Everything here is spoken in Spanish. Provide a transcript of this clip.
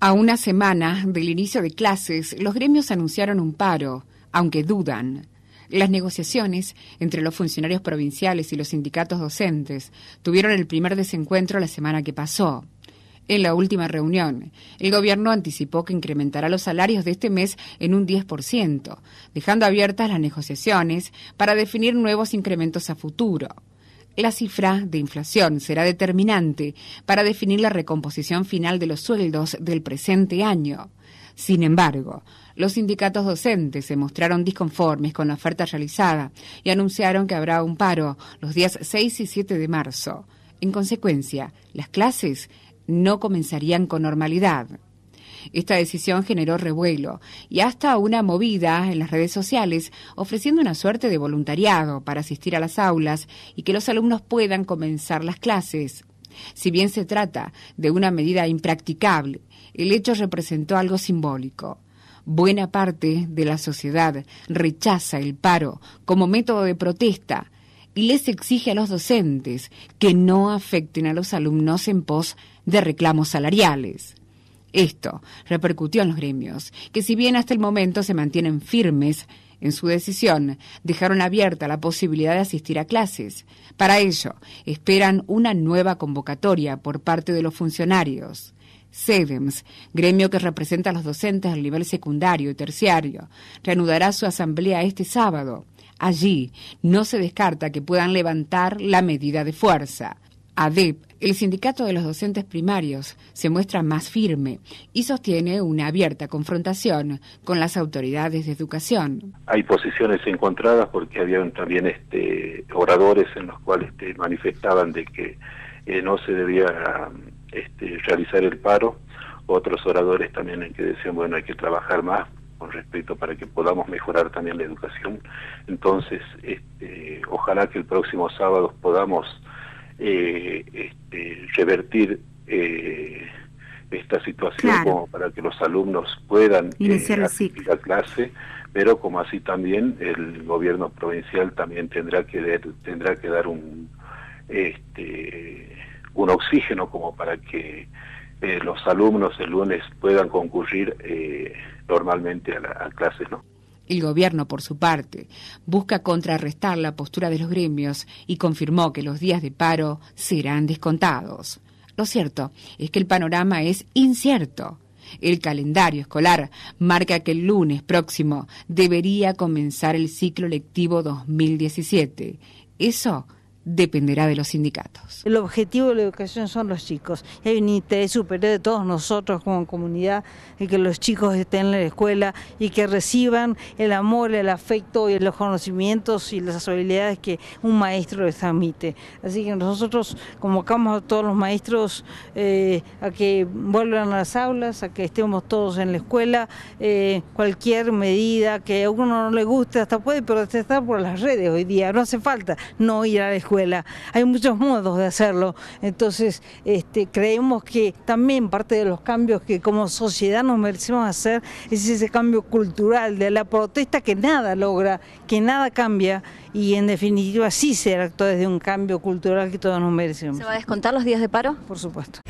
A una semana del inicio de clases, los gremios anunciaron un paro, aunque dudan. Las negociaciones entre los funcionarios provinciales y los sindicatos docentes tuvieron el primer desencuentro la semana que pasó. En la última reunión, el gobierno anticipó que incrementará los salarios de este mes en un 10%, dejando abiertas las negociaciones para definir nuevos incrementos a futuro. La cifra de inflación será determinante para definir la recomposición final de los sueldos del presente año. Sin embargo, los sindicatos docentes se mostraron disconformes con la oferta realizada y anunciaron que habrá un paro los días 6 y 7 de marzo. En consecuencia, las clases no comenzarían con normalidad. Esta decisión generó revuelo y hasta una movida en las redes sociales ofreciendo una suerte de voluntariado para asistir a las aulas y que los alumnos puedan comenzar las clases. Si bien se trata de una medida impracticable, el hecho representó algo simbólico. Buena parte de la sociedad rechaza el paro como método de protesta y les exige a los docentes que no afecten a los alumnos en pos de reclamos salariales. Esto repercutió en los gremios, que si bien hasta el momento se mantienen firmes en su decisión, dejaron abierta la posibilidad de asistir a clases. Para ello, esperan una nueva convocatoria por parte de los funcionarios. SEDEMS, gremio que representa a los docentes a nivel secundario y terciario, reanudará su asamblea este sábado. Allí no se descarta que puedan levantar la medida de fuerza. ADEP, el sindicato de los docentes primarios se muestra más firme y sostiene una abierta confrontación con las autoridades de educación. Hay posiciones encontradas porque habían también este, oradores en los cuales este, manifestaban de que eh, no se debía este, realizar el paro, otros oradores también en que decían, bueno, hay que trabajar más con respecto para que podamos mejorar también la educación. Entonces, este, ojalá que el próximo sábado podamos eh, este, revertir eh, esta situación como para que los alumnos puedan eh, iniciar la clase, pero como así también el gobierno provincial también tendrá que tendrá que dar un este, un oxígeno como para que eh, los alumnos el lunes puedan concurrir normalmente a, a clases, ¿no? El gobierno, por su parte, busca contrarrestar la postura de los gremios y confirmó que los días de paro serán descontados. Lo cierto es que el panorama es incierto. El calendario escolar marca que el lunes próximo debería comenzar el ciclo lectivo 2017. Eso dependerá de los sindicatos. El objetivo de la educación son los chicos. Hay un interés superior de todos nosotros como comunidad en que los chicos estén en la escuela y que reciban el amor, el afecto y los conocimientos y las habilidades que un maestro les transmite. Así que nosotros convocamos a todos los maestros eh, a que vuelvan a las aulas, a que estemos todos en la escuela. Eh, cualquier medida que a uno no le guste, hasta puede protestar por las redes hoy día. No hace falta no ir a la escuela hay muchos modos de hacerlo. Entonces, este, creemos que también parte de los cambios que como sociedad nos merecemos hacer es ese cambio cultural de la protesta que nada logra, que nada cambia y en definitiva sí ser actores de un cambio cultural que todos nos merecemos. ¿Se va a descontar los días de paro? Por supuesto.